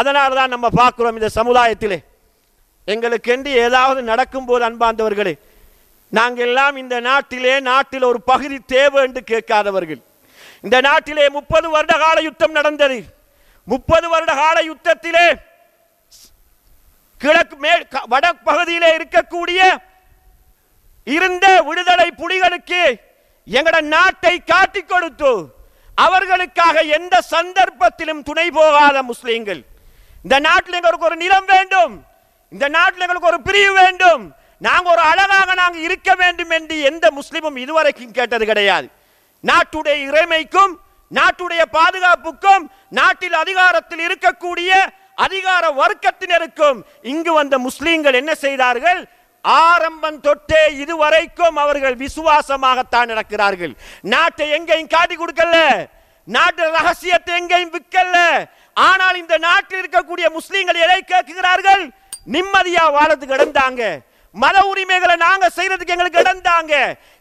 அதனால தான் நம்ம பார்க்குறோம் இந்த சமுதாயத்திலே எங்களுக்கென்று ஏதாவது நடக்கும்போது அன்பாந்தவர்களே நாங்கள் எல்லாம் இந்த நாட்டிலே நாட்டில் ஒரு பகுதி தேவை என்று கேட்காதவர்கள் இந்த நாட்டிலே முப்பது வருட கால யுத்தம் நடந்தது முப்பது வருட கால யுத்தத்திலே கிழக்கு மே வட பகுதியிலே இருக்கக்கூடிய இருந்த விடுதலை புலிகளுக்கு எங்கட நாட்டை காட்டிக் கொடுத்து அவர்களுக்காக எந்த சந்தர்ப்பத்திலும் துணை போகாத முஸ்லீம்கள் இந்த நாட்டில் எங்களுக்கு ஒரு நிலம் வேண்டும் இந்த நாட்டில் எங்களுக்கு ஒரு பிரிவு வேண்டும் நாங்கள் ஒரு அழகாக நாங்கள் இருக்க வேண்டும் என்று எந்த முஸ்லீமும் இதுவரைக்கும் கேட்டது கிடையாது நாட்டுடைய இறைமைக்கும் நாட்டுடைய பாதுகாப்புக்கும் நாட்டில் அதிகாரத்தில் இருக்கக்கூடிய அதிகார வர்க்கத்தினருக்கும் இங்கு வந்த முஸ்லீம்கள் என்ன செய்தார்கள் ஆரம்பம் தொட்டே இதுவரைக்கும் அவர்கள் விசுவாசமாகத்தான் நடக்கிறார்கள் நாட்டை எங்கேயும் காட்டி கொடுக்கல நாட்டு ரகசியத்தை எங்கேயும் விற்கல ஆனால் இந்த நாட்டில் இருக்கக்கூடிய முஸ்லீம்கள் எதை கேட்கிறார்கள் நிம்மதியா வாழறதுக்கு இடந்தாங்க மத உரிமைகளை நாங்க செய்யறதுக்கு எங்களுக்கு இடந்தாங்க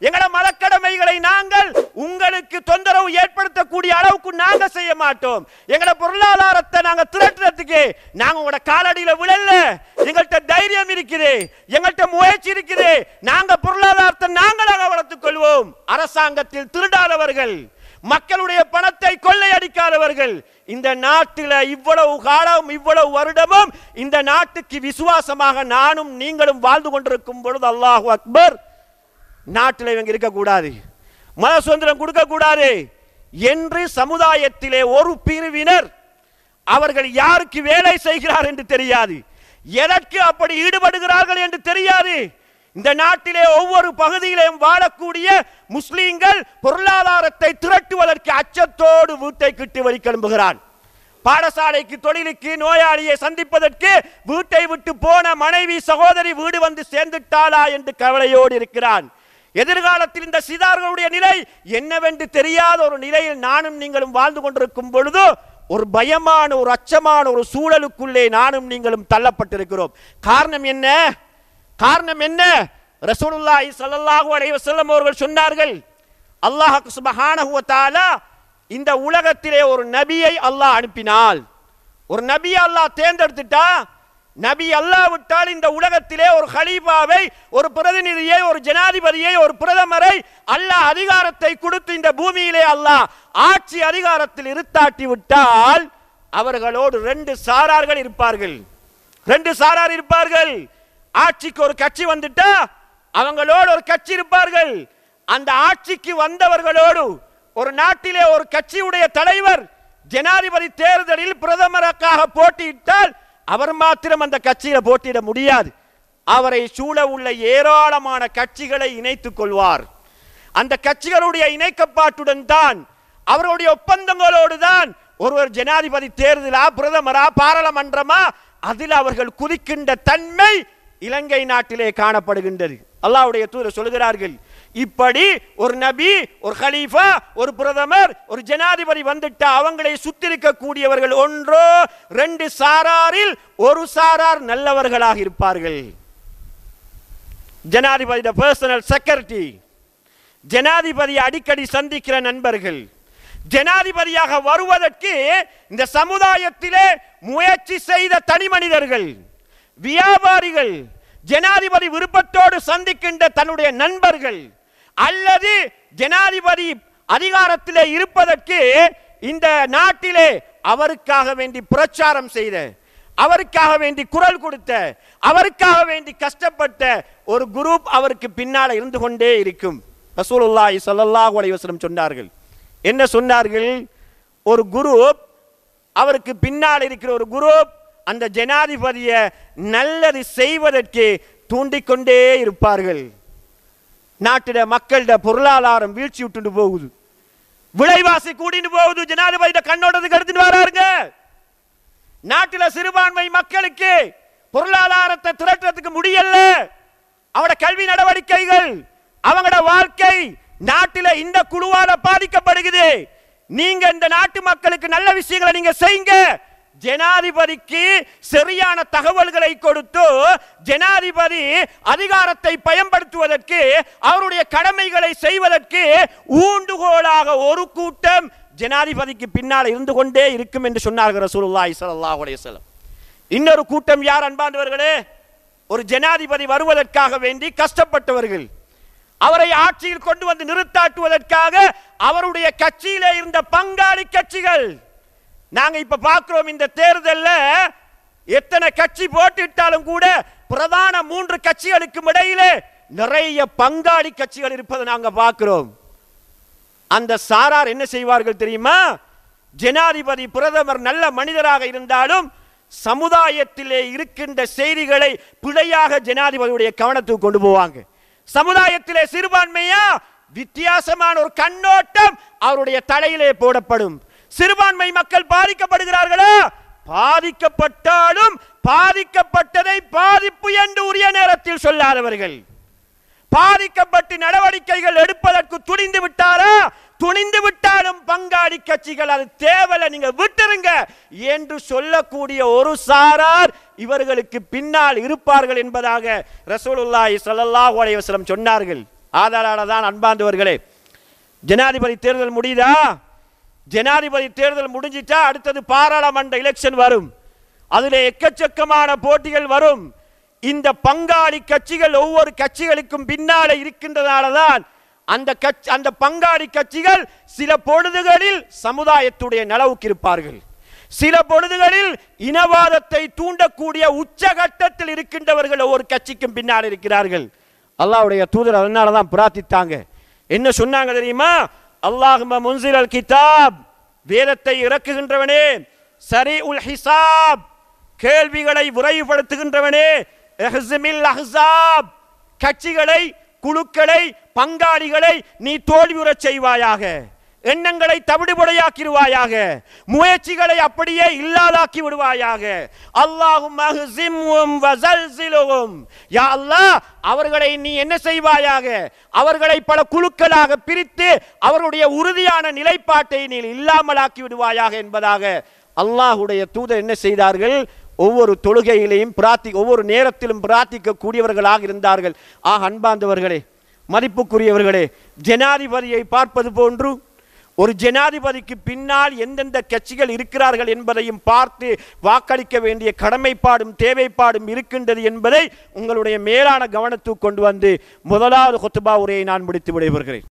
எங்களோட மதக்கடமைகளை நாங்கள் உங்களுக்கு தொந்தரவு ஏற்படுத்தக்கூடிய அளவுக்கு நாங்க செய்ய மாட்டோம் எங்களோட பொருளாதாரத்தை நாங்க திரட்டுறதுக்கு நாங்க உங்களோட காலடியில விழல எங்கள்கிட்ட தைரியம் இருக்குது எங்கள்கிட்ட முயற்சி இருக்குது நாங்க பொருளாதாரத்தை நாங்களாக வளர்த்துக் கொள்வோம் அரசாங்கத்தில் திருடாதவர்கள் மக்களுடைய பணத்தை கொள்ளையடிக்காதவர்கள் இந்த நாட்டில் இவ்வளவு காலம் இவ்வளவு வருடமும் இந்த நாட்டுக்கு விசுவாசமாக நானும் நீங்களும் வாழ்ந்து கொண்டிருக்கும் பொழுது அல்லாஹு அக்பர் நாட்டில் இவங்க இருக்கக்கூடாது மத சுதந்திரம் கொடுக்கக்கூடாது என்று சமுதாயத்திலே ஒரு பிரிவினர் அவர்கள் யாருக்கு வேலை செய்கிறார் என்று தெரியாது எதற்கு அப்படி ஈடுபடுகிறார்கள் என்று தெரியாது இந்த நாட்டிலே ஒவ்வொரு பகுதியிலும் வாழக்கூடிய முஸ்லீம்கள் பொருளாதாரத்தை திரட்டுவதற்கு அச்சத்தோடு வீட்டை கிட்டு வழி கிளம்புகிறான் பாடசாலைக்கு தொழிலுக்கு நோயாளியை சந்திப்பதற்கு வீட்டை விட்டு போன மனைவி சகோதரி வீடு வந்து சேர்ந்துட்டாளா என்று கவலையோடு இருக்கிறான் எதிர்காலத்தில் இந்த சிதார்களுடைய நிலை என்னவென்று தெரியாத ஒரு நிலையில் நானும் நீங்களும் வாழ்ந்து கொண்டிருக்கும் பொழுது ஒரு பயமான ஒரு அச்சமான ஒரு சூழலுக்குள்ளே நானும் நீங்களும் தள்ளப்பட்டிருக்கிறோம் காரணம் என்ன காரணம் என்ன ரசூலுல்லாஹி சல்லல்லாஹு அலைஹி வஸல்லம் அவர்கள் சொன்னார்கள் அல்லாஹ் சுபஹானஹு வ இந்த உலகத்திலே ஒரு நபியை அல்லாஹ் அனுப்பினால் ஒரு நபியை அல்லாஹ் தேர்ந்தெடுத்துட்டா நபி அல்லாஹ் விட்டால் இந்த உலகத்திலே ஒரு ஹலீஃபாவை ஒரு பிரதிநிதியை ஒரு ஜனாதிபதியை ஒரு பிரதமரை அல்லாஹ் அதிகாரத்தை கொடுத்து இந்த பூமியிலே அல்லாஹ் ஆட்சி அதிகாரத்தில் இருத்தாட்டி விட்டால் அவர்களோடு ரெண்டு சாரார்கள் இருப்பார்கள் ரெண்டு சாரார் இருப்பார்கள் ஆட்சிக்கு ஒரு கட்சி வந்துட்டா அவங்களோடு ஒரு கட்சி இருப்பார்கள் அந்த ஆட்சிக்கு வந்தவர்களோடு ஒரு நாட்டிலே ஒரு கட்சியுடைய தலைவர் ஜனாதிபதி தேர்தலில் பிரதமருக்காக போட்டியிட்டால் அவர் மாத்திரம் அந்த கட்சியில போட்டியிட முடியாது அவரை சூழ உள்ள ஏராளமான கட்சிகளை இணைத்துக் கொள்வார் அந்த கட்சிகளுடைய இணைக்கப்பாட்டுடன் தான் அவருடைய ஒப்பந்தங்களோடு தான் ஒருவர் ஜனாதிபதி தேர்தலா பிரதமரா பாராளுமன்றமா அதில் அவர்கள் குதிக்கின்ற தன்மை இலங்கை நாட்டிலே காணப்படுகின்றது அல்லாவுடைய தூர சொல்கிறார்கள் இப்படி ஒரு நபி ஒரு ஹலீஃபா ஒரு பிரதமர் ஒரு ஜனாதிபதி வந்துட்ட அவங்களை சுத்திருக்க கூடியவர்கள் ஒன்றோ ரெண்டு சாராரில் ஒரு சாரார் நல்லவர்களாக இருப்பார்கள் ஜனாதிபதி பர்சனல் செக்ரட்டரி ஜனாதிபதி அடிக்கடி சந்திக்கிற நண்பர்கள் ஜனாதிபதியாக வருவதற்கு இந்த சமுதாயத்திலே முயற்சி செய்த தனி மனிதர்கள் வியாபாரிகள் ஜனாதிபதி விருப்பத்தோடு சந்திக்கின்ற தன்னுடைய நண்பர்கள் அல்லது ஜனாதிபதி அதிகாரத்திலே இருப்பதற்கு இந்த நாட்டிலே அவருக்காக வேண்டி பிரச்சாரம் செய்த அவருக்காக வேண்டி குரல் கொடுத்த அவருக்காக வேண்டி கஷ்டப்பட்ட ஒரு குரூப் அவருக்கு பின்னால் இருந்து கொண்டே இருக்கும் ரசூலுல்லாஹி சல்லாஹ் அலைவசனம் சொன்னார்கள் என்ன சொன்னார்கள் ஒரு குரூப் அவருக்கு பின்னால் இருக்கிற ஒரு குரூப் அந்த ஜனாதிபதியை நல்லது செய்வதற்கு தூண்டிக்கொண்டே இருப்பார்கள் நாட்டிட மக்களிட பொருளாதாரம் வீழ்ச்சி விட்டு போகுது விலைவாசி கூடிட்டு போகுது ஜனாதிபதியிட கண்ணோட்டத்துக்கு எடுத்துட்டு வராருங்க நாட்டில் சிறுபான்மை மக்களுக்கு பொருளாதாரத்தை திரட்டுறதுக்கு முடியல அவட கல்வி நடவடிக்கைகள் அவங்களோட வாழ்க்கை நாட்டில் இந்த குழுவால பாதிக்கப்படுகிறது நீங்க இந்த நாட்டு மக்களுக்கு நல்ல விஷயங்களை நீங்க செய்யுங்க ஜனாதிபதிக்கு சரியான தகவல்களை கொடுத்து ஜனாதிபதி அதிகாரத்தை பயன்படுத்துவதற்கு அவருடைய கடமைகளை செய்வதற்கு ஊண்டுகோலாக ஒரு கூட்டம் ஜனாதிபதிக்கு பின்னால் இருந்து கொண்டே இருக்கும் என்று சொன்னார்கள் ரசூலுல்லாஹி ஸல்லல்லாஹு அலைஹி வஸல்லம் இன்னொரு கூட்டம் யார் அன்பாண்டவர்களே ஒரு ஜனாதிபதி வருவதற்காக வேண்டி கஷ்டப்பட்டவர்கள் அவரை ஆட்சியில் கொண்டு வந்து நிறுத்தாட்டுவதற்காக அவருடைய கட்சியிலே இருந்த பங்காளி கட்சிகள் நாங்க இப்ப பார்க்கிறோம் இந்த தேர்தல்ல எத்தனை கட்சி போட்டிட்டாலும் கூட பிரதான மூன்று கட்சிகளுக்கும் இடையிலே நிறைய பங்காளி கட்சிகள் இருப்பதை நாங்க பார்க்கிறோம் அந்த சாரார் என்ன செய்வார்கள் தெரியுமா ஜனாதிபதி பிரதமர் நல்ல மனிதராக இருந்தாலும் சமுதாயத்திலே இருக்கின்ற செய்திகளை பிழையாக ஜனாதிபதியுடைய கவனத்துக்கு கொண்டு போவாங்க சமுதாயத்திலே சிறுபான்மையா வித்தியாசமான ஒரு கண்ணோட்டம் அவருடைய தலையிலே போடப்படும் சிறுபான்மை மக்கள் பாதிக்கப்படுகிறார்களா பாதிக்கப்பட்டாலும் பாதிக்கப்பட்டதை பாதிப்பு என்று உரிய நேரத்தில் சொல்லாதவர்கள் பாதிக்கப்பட்டு நடவடிக்கைகள் எடுப்பதற்கு துணிந்து விட்டாரா துணிந்து விட்டாலும் பங்காளி கட்சிகள் அது தேவல நீங்க விட்டுருங்க என்று சொல்லக்கூடிய ஒரு சாரார் இவர்களுக்கு பின்னால் இருப்பார்கள் என்பதாக ரசூலுல்லாஹி ஸல்லல்லாஹு அலைஹி சொன்னார்கள் ஆதாரான தான் அன்பாந்தவர்களே ஜனாதிபதி தேர்தல் முடியுதா ஜனாதிபதி தேர்தல் முடிஞ்சிட்டா அடுத்தது பாராளுமன்ற எலெக்ஷன் வரும் அதில் எக்கச்சக்கமான போட்டிகள் வரும் இந்த பங்காளி கட்சிகள் ஒவ்வொரு கட்சிகளுக்கும் பின்னாலே இருக்கின்றதால தான் அந்த கட்சி அந்த பங்காளி கட்சிகள் சில பொழுதுகளில் சமுதாயத்துடைய நலவுக்கு இருப்பார்கள் சில பொழுதுகளில் இனவாதத்தை தூண்டக்கூடிய உச்சகட்டத்தில் இருக்கின்றவர்கள் ஒவ்வொரு கட்சிக்கும் பின்னால் இருக்கிறார்கள் அல்லாவுடைய தூதர் அதனால தான் பிரார்த்தித்தாங்க என்ன சொன்னாங்க தெரியுமா அல்லாஹும முன்சில் அல் கிதாப் வேதத்தை இறக்குகின்றவனே சரி உல் ஹிசாப் கேள்விகளை விரைவுபடுத்துகின்றவனே எஹ்ஸிமில் அஹ்ஸாப் கட்சிகளை குழுக்களை பங்காளிகளை நீ தோல்வியுறச் செய்வாயாக எண்ணங்களை தவிடுபடையாக்கிடுவாயாக முயற்சிகளை அப்படியே இல்லாதாக்கி விடுவாயாக அல்லாஹும் யா அல்லாஹ் அவர்களை நீ என்ன செய்வாயாக அவர்களை பல குழுக்களாக பிரித்து அவர்களுடைய உறுதியான நிலைப்பாட்டை நீ இல்லாமலாக்கி விடுவாயாக என்பதாக அல்லாஹுடைய தூதர் என்ன செய்தார்கள் ஒவ்வொரு தொழுகையிலையும் பிரார்த்தி ஒவ்வொரு நேரத்திலும் பிரார்த்திக்கக்கூடியவர்களாக இருந்தார்கள் ஆ அன்பாந்தவர்களே மதிப்புக்குரியவர்களே ஜனாதிபதியை பார்ப்பது போன்று ஒரு ஜனாதிபதிக்கு பின்னால் எந்தெந்த கட்சிகள் இருக்கிறார்கள் என்பதையும் பார்த்து வாக்களிக்க வேண்டிய கடமைப்பாடும் தேவைப்பாடும் இருக்கின்றது என்பதை உங்களுடைய மேலான கவனத்துக்கு கொண்டு வந்து முதலாவது கொத்துபா உரையை நான் முடித்து விடைபெறுகிறேன்